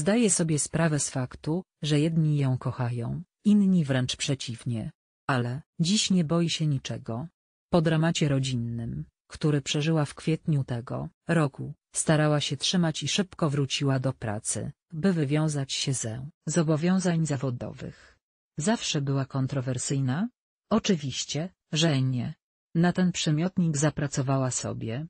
Zdaję sobie sprawę z faktu, że jedni ją kochają, inni wręcz przeciwnie. Ale dziś nie boi się niczego. Po dramacie rodzinnym, który przeżyła w kwietniu tego roku, starała się trzymać i szybko wróciła do pracy, by wywiązać się ze zobowiązań zawodowych. Zawsze była kontrowersyjna? Oczywiście, że nie. Na ten przymiotnik zapracowała sobie,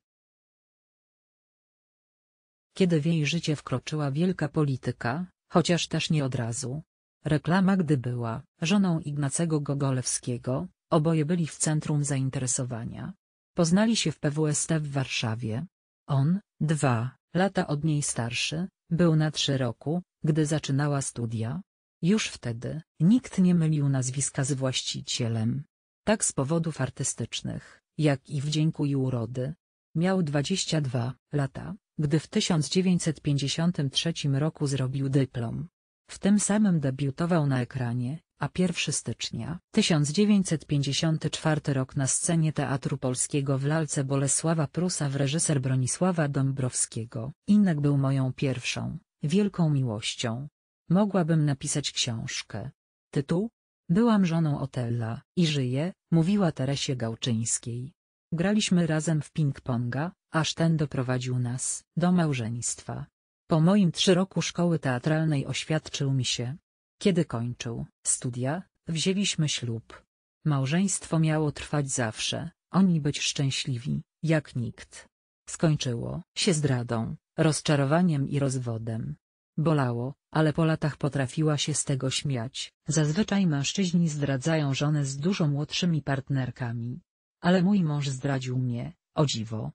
kiedy w jej życie wkroczyła wielka polityka, chociaż też nie od razu. Reklama gdy była żoną Ignacego Gogolewskiego, oboje byli w centrum zainteresowania. Poznali się w PWST w Warszawie. On, dwa lata od niej starszy, był na trzy roku, gdy zaczynała studia. Już wtedy nikt nie mylił nazwiska z właścicielem. Tak z powodów artystycznych, jak i wdzięku i urody. Miał 22 lata gdy w 1953 roku zrobił dyplom. W tym samym debiutował na ekranie, a 1 stycznia 1954 rok na scenie Teatru Polskiego w lalce Bolesława Prusa w reżyser Bronisława Dąbrowskiego. Inek był moją pierwszą, wielką miłością. Mogłabym napisać książkę. Tytuł? Byłam żoną Otella i żyję, mówiła Teresie Gałczyńskiej. Graliśmy razem w ping-ponga, aż ten doprowadził nas do małżeństwa. Po moim trzy roku szkoły teatralnej oświadczył mi się. Kiedy kończył studia, wzięliśmy ślub. Małżeństwo miało trwać zawsze, oni być szczęśliwi, jak nikt. Skończyło się zdradą, rozczarowaniem i rozwodem. Bolało, ale po latach potrafiła się z tego śmiać. Zazwyczaj mężczyźni zdradzają żonę z dużo młodszymi partnerkami. Ale mój mąż zdradził mnie, o dziwo,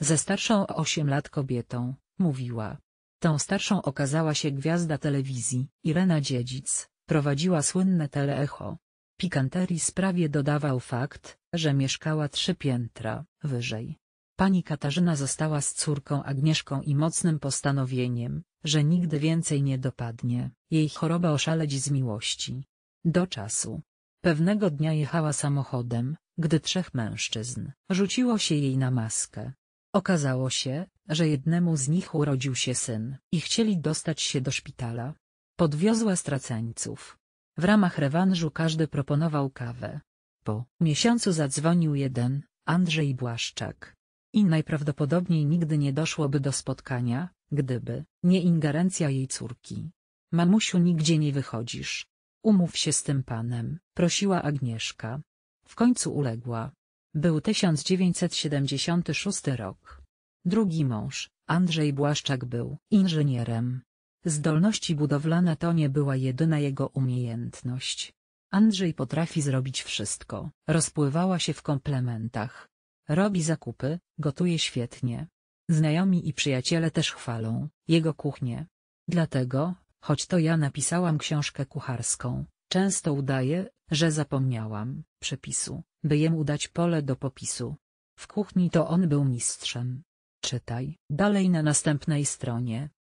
ze starszą o 8 lat kobietą, mówiła. Tą starszą okazała się gwiazda telewizji, Irena Dziedzic, prowadziła słynne teleecho. Pikanteri sprawie dodawał fakt, że mieszkała trzy piętra, wyżej. Pani Katarzyna została z córką Agnieszką i mocnym postanowieniem, że nigdy więcej nie dopadnie, jej choroba oszaleć z miłości. Do czasu. Pewnego dnia jechała samochodem, gdy trzech mężczyzn rzuciło się jej na maskę, Okazało się, że jednemu z nich urodził się syn i chcieli dostać się do szpitala. Podwiozła straceńców. W ramach rewanżu każdy proponował kawę. Po miesiącu zadzwonił jeden, Andrzej Błaszczak. I najprawdopodobniej nigdy nie doszłoby do spotkania, gdyby nie ingerencja jej córki. Mamusiu nigdzie nie wychodzisz. Umów się z tym panem, prosiła Agnieszka. W końcu uległa. Był 1976 rok. Drugi mąż, Andrzej Błaszczak był inżynierem. Zdolności budowlane to nie była jedyna jego umiejętność. Andrzej potrafi zrobić wszystko, rozpływała się w komplementach. Robi zakupy, gotuje świetnie. Znajomi i przyjaciele też chwalą jego kuchnię. Dlatego, choć to ja napisałam książkę kucharską, często udaję, że zapomniałam przepisu, by jemu dać pole do popisu. W kuchni to on był mistrzem. Czytaj dalej na następnej stronie.